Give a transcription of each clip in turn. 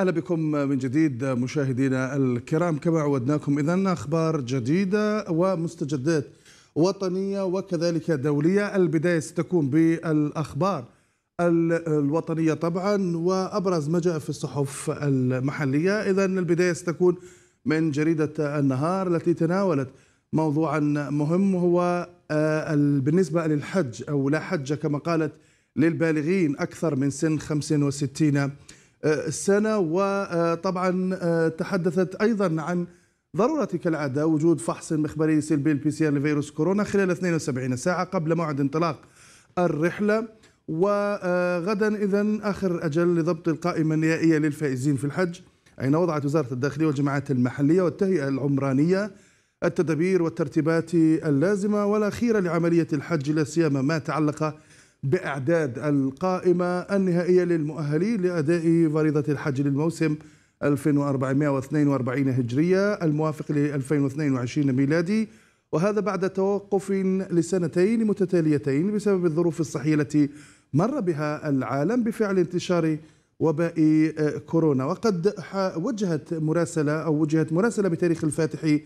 اهلا بكم من جديد مشاهدينا الكرام كما عودناكم اذا اخبار جديده ومستجدات وطنيه وكذلك دوليه البدايه ستكون بالاخبار الوطنيه طبعا وابرز ما جاء في الصحف المحليه اذا البدايه ستكون من جريده النهار التي تناولت موضوعا مهم هو آه، بالنسبه للحج او لا حج كما قالت للبالغين اكثر من سن 65 السنة وطبعا تحدثت أيضا عن ضرورة كالعادة وجود فحص مخبري سلبي للبي سي ار لفيروس كورونا خلال 72 ساعة قبل موعد انطلاق الرحلة وغدا إذا آخر أجل لضبط القائمة النهائية للفائزين في الحج أين وضعت وزارة الداخلية والجماعات المحلية والتهيئة العمرانية التدابير والترتيبات اللازمة والأخيرة لعملية الحج لا سيما ما تعلق بإعداد القائمة النهائية للمؤهلين لأداء فريضة الحج للموسم 1442 هجرية الموافق ل 2022 ميلادي وهذا بعد توقف لسنتين متتاليتين بسبب الظروف الصحية التي مر بها العالم بفعل انتشار وباء كورونا وقد وجهت مراسلة أو وجهت مراسلة بتاريخ الفاتح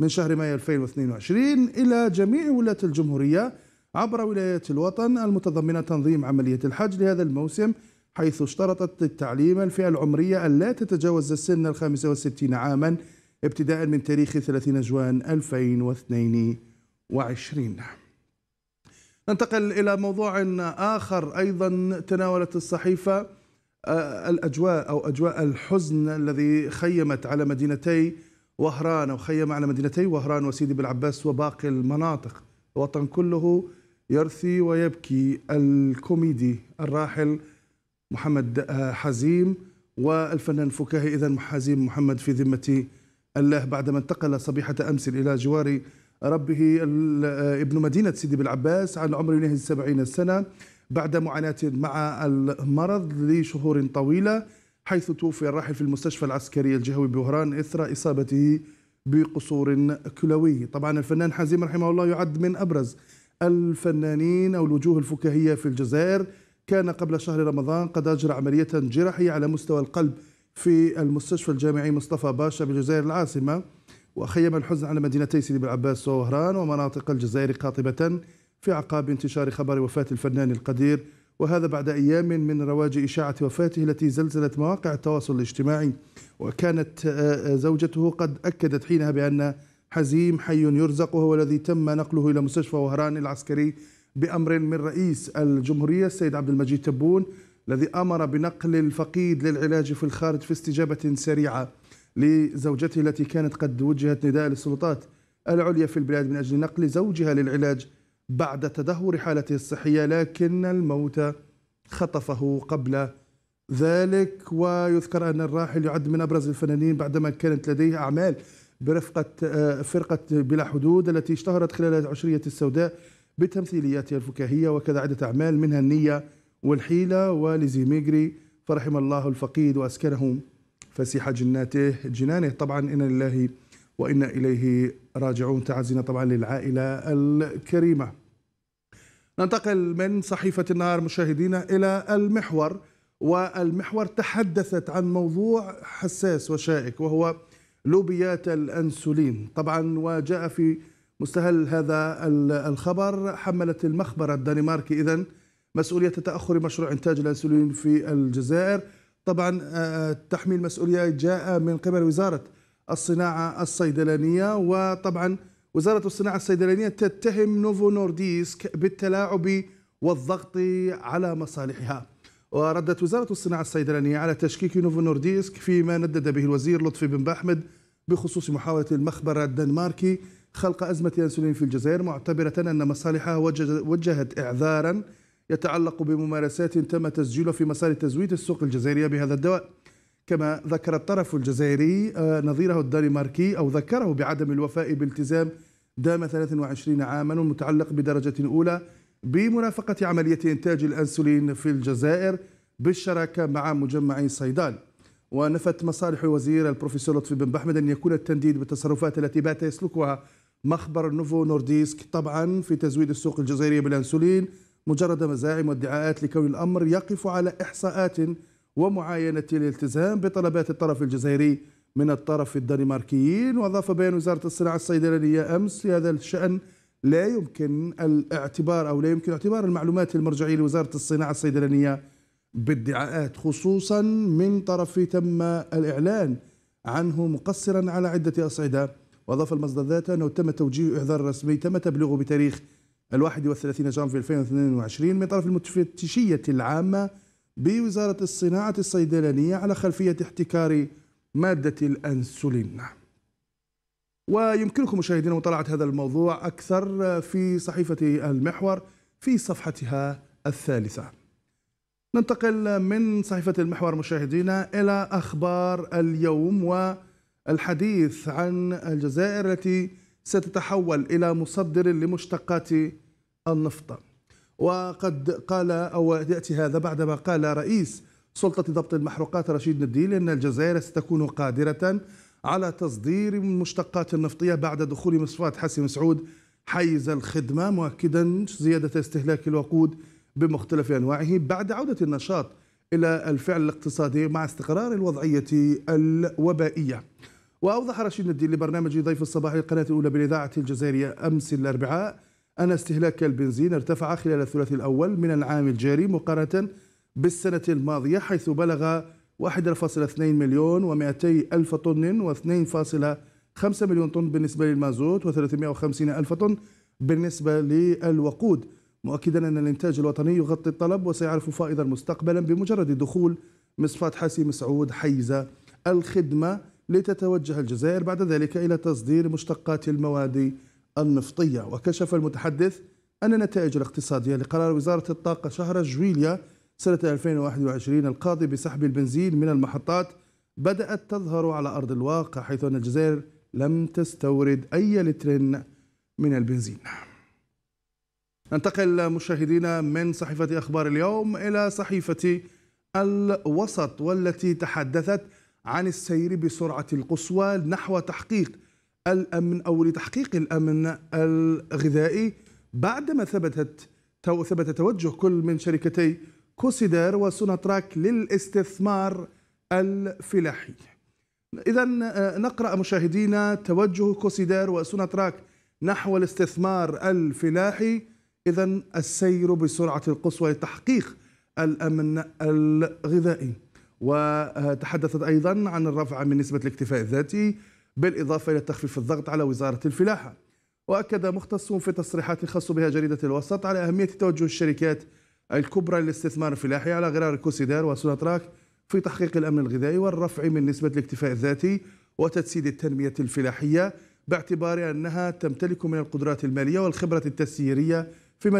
من شهر مايو 2022 إلى جميع ولاة الجمهورية عبر ولايات الوطن المتضمنة تنظيم عملية الحج لهذا الموسم حيث اشترطت التعليم الفئة العمرية ألا تتجاوز السن الخامسة والستين عاما ابتداء من تاريخ 30 جوان 2022 ننتقل إلى موضوع آخر أيضا تناولت الصحيفة آه، الأجواء أو أجواء الحزن الذي خيمت على مدينتي وهران أو خيم على مدينتي وهران وسيدي بالعباس وباقي المناطق الوطن كله يرثي ويبكي الكوميدي الراحل محمد آه، حزيم والفنان الفكاهي إذا حزيم محمد في ذمة الله بعدما انتقل صبيحة أمس إلى جوار ربه آه، ابن مدينة سيدي بالعباس عن عمر يناهز السبعين سنة بعد معاناة مع المرض لشهور طويلة حيث توفي الراحل في المستشفى العسكري الجهوي بوهران إثر إصابته بقصور كلوي طبعا الفنان حزيم رحمه الله يعد من أبرز الفنانين أو الوجوه الفكاهية في الجزائر كان قبل شهر رمضان قد أجرى عملية جراحية على مستوى القلب في المستشفى الجامعي مصطفى باشا بالجزائر العاصمة وخيم الحزن على مدينتي سيدي بالعباس ووهران ومناطق الجزائر قاطبة في عقاب انتشار خبر وفاة الفنان القدير وهذا بعد أيام من رواج إشاعة وفاته التي زلزلت مواقع التواصل الاجتماعي وكانت آه، آه، زوجته قد أكدت حينها بأن حزيم حي يرزق وهو الذي تم نقله إلى مستشفى وهران العسكري بأمر من رئيس الجمهورية السيد عبد المجيد تبون الذي أمر بنقل الفقيد للعلاج في الخارج في استجابة سريعة لزوجته التي كانت قد وجهت نداء للسلطات العليا في البلاد من أجل نقل زوجها للعلاج بعد تدهور حالته الصحية لكن الموت خطفه قبل ذلك ويذكر أن الراحل يعد من أبرز الفنانين بعدما كانت لديه أعمال برفقة آه، فرقة بلا حدود التي اشتهرت خلال العشرية السوداء بتمثيلياتها الفكاهية وكذا عدة أعمال منها النية والحيلة ميجري فرحم الله الفقيد وأسكنه فسيح جناته جنانه طبعا إنا لله وإنا إليه راجعون تعزينا طبعا للعائلة الكريمة ننتقل من صحيفة النهار مشاهدينا إلى المحور والمحور تحدثت عن موضوع حساس وشائك وهو لوبيات الأنسولين طبعا وجاء في مستهل هذا الخبر حملت المخبرة الدنماركي إذا مسؤولية تأخر مشروع إنتاج الأنسولين في الجزائر طبعا آه، تحميل مسؤولية جاء من قبل وزارة الصناعة الصيدلانية وطبعا وزارة الصناعة الصيدلانية تتهم نوفو نورديسك بالتلاعب والضغط على مصالحها وردت وزارة الصناعة الصيدلانية على تشكيك نوفو نورديسك فيما ندد به الوزير لطفي بن باحمد بخصوص محاولة المخبر الدنماركي خلق أزمة أنسولين في الجزائر معتبرة أن مصالحها وجهت إعذارا يتعلق بممارسات تم تسجيلها في مسار تزويد السوق الجزائرية بهذا الدواء كما ذكر الطرف الجزائري آه، نظيره الدنماركي أو ذكره بعدم الوفاء بالتزام دام 23 عاما متعلق بدرجة أولى بمرافقة عملية إنتاج الأنسولين في الجزائر بالشراكة مع مجمع صيدال ونفت مصالح الوزير البروفيسور لطفي بن بحمد أن يكون التنديد بالتصرفات التي بات يسلكها مخبر نوفو نورديسك طبعا في تزويد السوق الجزائرية بالأنسولين مجرد مزاعم وادعاءات لكون الأمر يقف على إحصاءات ومعاينة الالتزام بطلبات الطرف الجزائري من الطرف الدنماركيين وأضاف بيان وزارة الصناعة الصيدلانية أمس في هذا الشأن لا يمكن الاعتبار أو لا يمكن اعتبار المعلومات المرجعية لوزارة الصناعة الصيدلانية بادعاءات خصوصا من طرف تم الإعلان عنه مقصرا على عدة أصعدة وأضاف المصدر ذاته أنه تم توجيه إعذار رسمي تم تبليغه بتاريخ الواحد وثلاثين جانفي 2022 من طرف المتفتشية العامة بوزارة الصناعة الصيدلانية على خلفية احتكار مادة الأنسولين ويمكنكم مشاهدينا مطالعة هذا الموضوع أكثر في صحيفة المحور في صفحتها الثالثة ننتقل من صحيفة المحور مشاهدينا إلى أخبار اليوم والحديث عن الجزائر التي ستتحول إلى مصدر لمشتقات النفط وقد قال أو يأتي هذا بعدما قال رئيس سلطة ضبط المحروقات رشيد نديل أن الجزائر ستكون قادرة على تصدير مشتقات النفطية بعد دخول مصفات حسن سعود حيز الخدمة مؤكدا زيادة استهلاك الوقود بمختلف أنواعه بعد عودة النشاط إلى الفعل الاقتصادي مع استقرار الوضعية الوبائية وأوضح رشيد الدين لبرنامج ضيف الصباح للقناة الأولى بالإذاعة الجزائرية أمس الأربعاء أن استهلاك البنزين ارتفع خلال الثلاث الأول من العام الجاري مقارنة بالسنة الماضية حيث بلغ 1.2 مليون و200 ألف طن و2.5 مليون طن بالنسبة للمازوت و350 ألف طن بالنسبة للوقود مؤكدا أن الإنتاج الوطني يغطي الطلب وسيعرف فائضا مستقبلا بمجرد دخول مصفات حاسي مسعود حيز الخدمة لتتوجه الجزائر بعد ذلك إلى تصدير مشتقات المواد النفطية وكشف المتحدث أن النتائج الاقتصادية لقرار وزارة الطاقة شهر جويليا سنة 2021 القاضي بسحب البنزين من المحطات بدأت تظهر على أرض الواقع حيث أن الجزائر لم تستورد أي لتر من البنزين ننتقل مشاهدينا من صحيفة أخبار اليوم إلى صحيفة الوسط والتي تحدثت عن السير بسرعة القصوى نحو تحقيق الأمن أو لتحقيق الأمن الغذائي بعدما ثبتت ثبت توجه كل من شركتي كوسيدر وسوناتراك للاستثمار الفلاحي إذا آه، نقرأ مشاهدينا توجه كوسيدر وسوناتراك نحو الاستثمار الفلاحي إذا السير بسرعة القصوى لتحقيق الأمن الغذائي وتحدثت أيضا عن الرفع من نسبة الاكتفاء الذاتي بالإضافة إلى تخفيف الضغط على وزارة الفلاحة وأكد مختصون في تصريحات خاص بها جريدة الوسط على أهمية توجه الشركات الكبرى للاستثمار الفلاحي على غرار كوسيدار وسوناتراك في تحقيق الأمن الغذائي والرفع من نسبة الاكتفاء الذاتي وتجسيد التنمية الفلاحية باعتبار أنها تمتلك من القدرات المالية والخبرة التسييرية في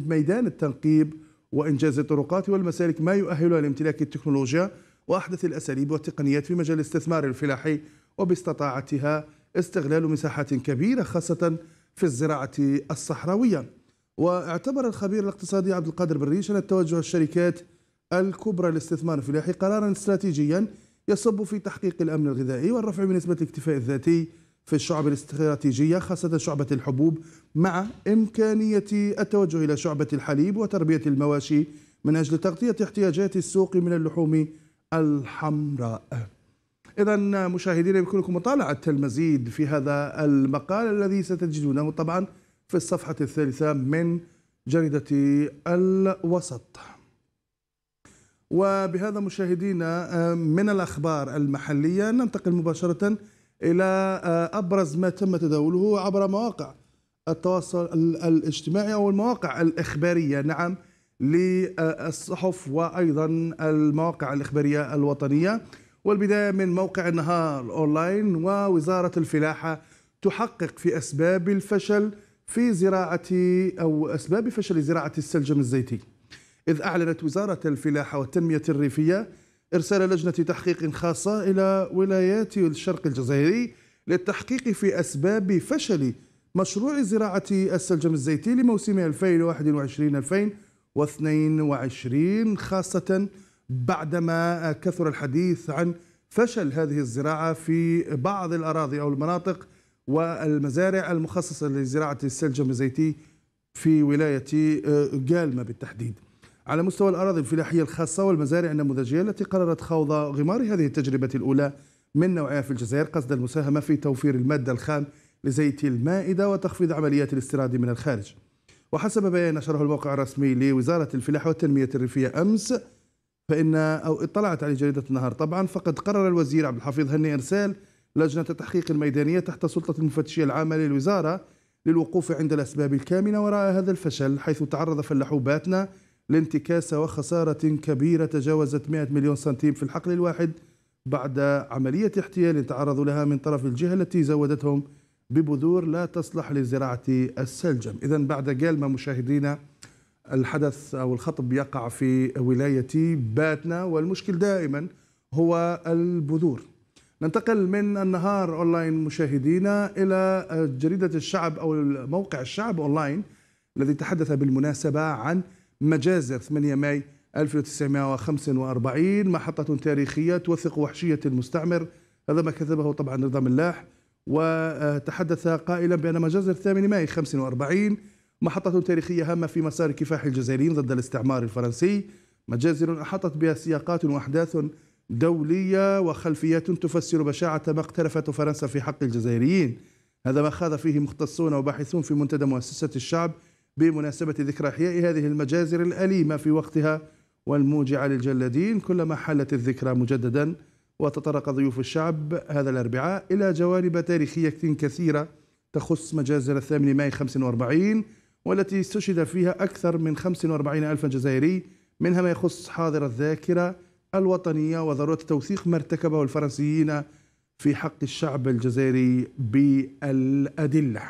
ميدان التنقيب وإنجاز الطرقات والمسالك ما يؤهلها لامتلاك التكنولوجيا وأحدث الأساليب والتقنيات في مجال الاستثمار الفلاحي وباستطاعتها استغلال مساحات كبيرة خاصة في الزراعة الصحراوية واعتبر الخبير الاقتصادي عبد القادر بريش أن توجه الشركات الكبرى للاستثمار الفلاحي قرارا استراتيجيا يصب في تحقيق الأمن الغذائي والرفع من نسبة الاكتفاء الذاتي في الشعب الاستراتيجية خاصة شعبة الحبوب مع إمكانية التوجه إلى شعبة الحليب وتربية المواشي من أجل تغطية احتياجات السوق من اللحوم الحمراء إذا مشاهدينا يمكنكم مطالعة المزيد في هذا المقال الذي ستجدونه طبعا في الصفحة الثالثة من جريدة الوسط وبهذا مشاهدينا آه، من الأخبار المحلية ننتقل مباشرة الى آه، ابرز ما تم تداوله عبر مواقع التواصل الاجتماعي او المواقع الاخباريه نعم للصحف وايضا المواقع الاخباريه الوطنيه والبدايه من موقع النهار اونلاين ووزاره الفلاحه تحقق في اسباب الفشل في زراعه او اسباب فشل زراعه السلجم الزيتي. اذ اعلنت وزاره الفلاحه والتنميه الريفيه إرسال لجنة تحقيق خاصة إلى ولايات الشرق الجزائري للتحقيق في أسباب فشل مشروع زراعة السلجم الزيتي لموسم 2021-2022 خاصة بعدما كثر الحديث عن فشل هذه الزراعة في بعض الأراضي أو المناطق والمزارع المخصصة لزراعة السلجم الزيتي في ولاية قالمة آه، بالتحديد على مستوى الأراضي الفلاحية الخاصة والمزارع النموذجية التي قررت خوض غمار هذه التجربة الأولى من نوعها في الجزائر قصد المساهمة في توفير المادة الخام لزيت المائدة وتخفيض عمليات الاستيراد من الخارج وحسب بيان نشره الموقع الرسمي لوزارة الفلاحة والتنمية الريفية أمس فإن أو اطلعت عليه جريدة النهار طبعا فقد قرر الوزير عبد الحفيظ هني إرسال لجنة التحقيق الميدانية تحت سلطة المفتشية العامة للوزارة للوقوف عند الأسباب الكامنة وراء هذا الفشل حيث تعرض فلاحو باتنا لانتكاسة وخسارة كبيرة تجاوزت 100 مليون سنتيم في الحقل الواحد بعد عملية احتيال تعرضوا لها من طرف الجهة التي زودتهم ببذور لا تصلح لزراعة السلجم إذا بعد قلمة مشاهدينا الحدث أو الخطب يقع في ولاية باتنا والمشكل دائما هو البذور ننتقل من النهار أونلاين مشاهدينا إلى جريدة الشعب أو موقع الشعب أونلاين الذي تحدث بالمناسبة عن مجازر 8 ماي 1945 محطة تاريخية توثق وحشية المستعمر هذا ما كتبه طبعا نظام ملاح وتحدث قائلا بأن مجازر 8 ماي 45 محطة تاريخية هامة في مسار كفاح الجزائريين ضد الاستعمار الفرنسي مجازر أحاطت بها سياقات وأحداث دولية وخلفيات تفسر بشاعة ما اقترفته فرنسا في حق الجزائريين هذا ما خاض فيه مختصون وباحثون في منتدى مؤسسة الشعب بمناسبة ذكرى إحياء هذه المجازر الأليمة في وقتها والموجعة للجلادين كلما حلت الذكرى مجددا وتطرق ضيوف الشعب هذا الأربعاء إلى جوانب تاريخية كثيرة تخص مجازر الثامن ماي 45 والتي استشهد فيها أكثر من 45 ألف جزائري منها ما يخص حاضر الذاكرة الوطنية وضرورة توثيق ما ارتكبه الفرنسيين في حق الشعب الجزائري بالأدلة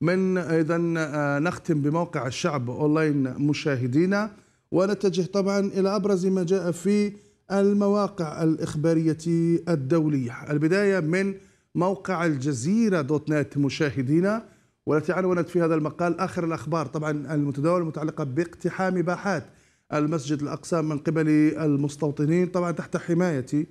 من اذا آه، نختم بموقع الشعب اونلاين مشاهدينا ونتجه طبعا الى ابرز ما جاء في المواقع الاخباريه الدوليه، البدايه من موقع الجزيره دوت نت مشاهدينا والتي عنونت في هذا المقال اخر الاخبار طبعا المتداوله المتعلقه باقتحام باحات المسجد الاقصى من قبل المستوطنين طبعا تحت حمايه آه،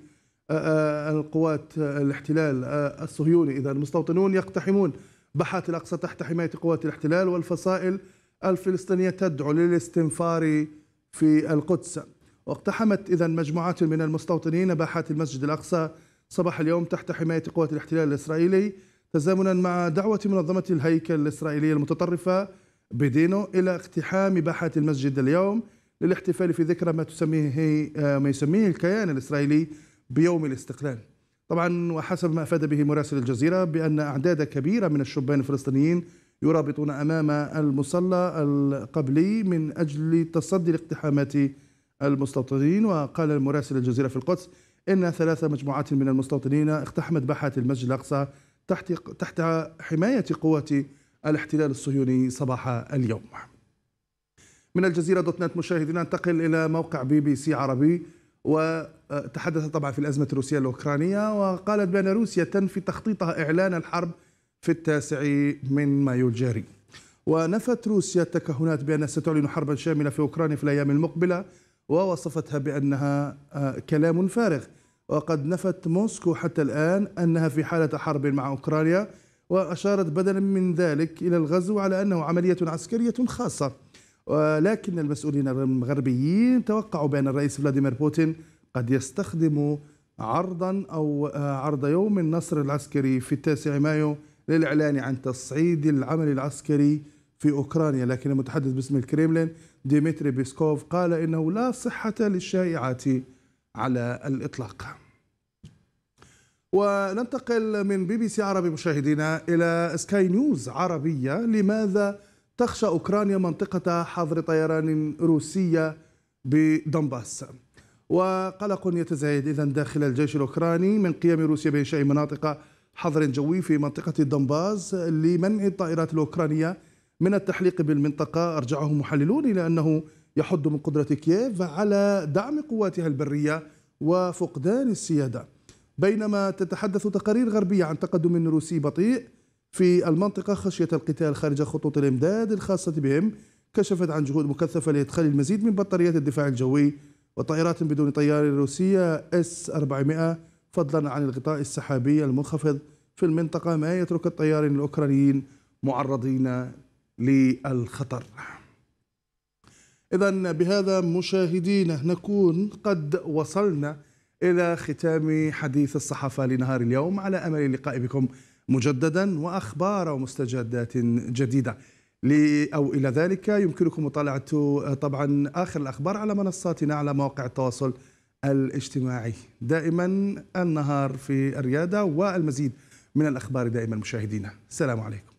آه، القوات الاحتلال الصهيوني اذا المستوطنون يقتحمون بحات الأقصى تحت حماية قوات الاحتلال والفصائل الفلسطينية تدعو للاستنفار في القدس واقتحمت إذا مجموعات من المستوطنين باحات المسجد الأقصى صباح اليوم تحت حماية قوات الاحتلال الإسرائيلي تزامنا مع دعوة منظمة الهيكل الإسرائيلية المتطرفة بدينو إلى اقتحام باحات المسجد اليوم للاحتفال في ذكرى ما تسميه آه، ما يسميه الكيان الإسرائيلي بيوم الاستقلال طبعا وحسب ما أفاد به مراسل الجزيرة بأن أعداد كبيرة من الشبان الفلسطينيين يرابطون أمام المصلى القبلي من أجل تصدي لاقتحامات المستوطنين وقال المراسل الجزيرة في القدس إن ثلاث مجموعات من المستوطنين اقتحمت باحات المسجد الأقصى تحت تحت حماية قوات الاحتلال الصهيوني صباح اليوم من الجزيرة دوت نت مشاهدينا ننتقل إلى موقع بي بي سي عربي وتحدثت طبعا في الأزمة الروسية الأوكرانية وقالت بأن روسيا تنفي تخطيطها إعلان الحرب في التاسع من مايو الجاري ونفت روسيا التكهنات بأنها ستعلن حربا شاملة في أوكرانيا في الأيام المقبلة ووصفتها بأنها آه، كلام فارغ وقد نفت موسكو حتى الآن أنها في حالة حرب مع أوكرانيا وأشارت بدلا من ذلك إلى الغزو على أنه عملية عسكرية خاصة ولكن المسؤولين المغربيين توقعوا بأن الرئيس فلاديمير بوتين قد يستخدم عرضا أو عرض يوم النصر العسكري في التاسع مايو للإعلان عن تصعيد العمل العسكري في أوكرانيا لكن المتحدث باسم الكريملين ديمتري بيسكوف قال إنه لا صحة للشائعات على الإطلاق وننتقل من بي بي سي عربي مشاهدينا إلى سكاي نيوز عربية لماذا تخشى أوكرانيا منطقة حظر طيران روسية بدنباس وقلق يتزايد إذا داخل الجيش الأوكراني من قيام روسيا بإنشاء مناطق حظر جوي في منطقة دنباس لمنع الطائرات الأوكرانية من التحليق بالمنطقة أرجعه محللون إلى أنه يحد من قدرة كييف على دعم قواتها البرية وفقدان السيادة بينما تتحدث تقارير غربية عن تقدم روسي بطيء في المنطقة خشية القتال خارج خطوط الإمداد الخاصة بهم كشفت عن جهود مكثفة لإدخال المزيد من بطاريات الدفاع الجوي وطائرات بدون طيار روسية اس 400 فضلا عن الغطاء السحابي المنخفض في المنطقة ما يترك الطيارين الأوكرانيين معرضين للخطر إذا بهذا مشاهدينا نكون قد وصلنا إلى ختام حديث الصحافة لنهار اليوم على أمل اللقاء بكم مجددا وأخبار ومستجدات جديدة أو إلى ذلك يمكنكم مطالعة طبعا آخر الأخبار على منصاتنا على مواقع التواصل الاجتماعي دائما النهار في الريادة والمزيد من الأخبار دائما مشاهدينا السلام عليكم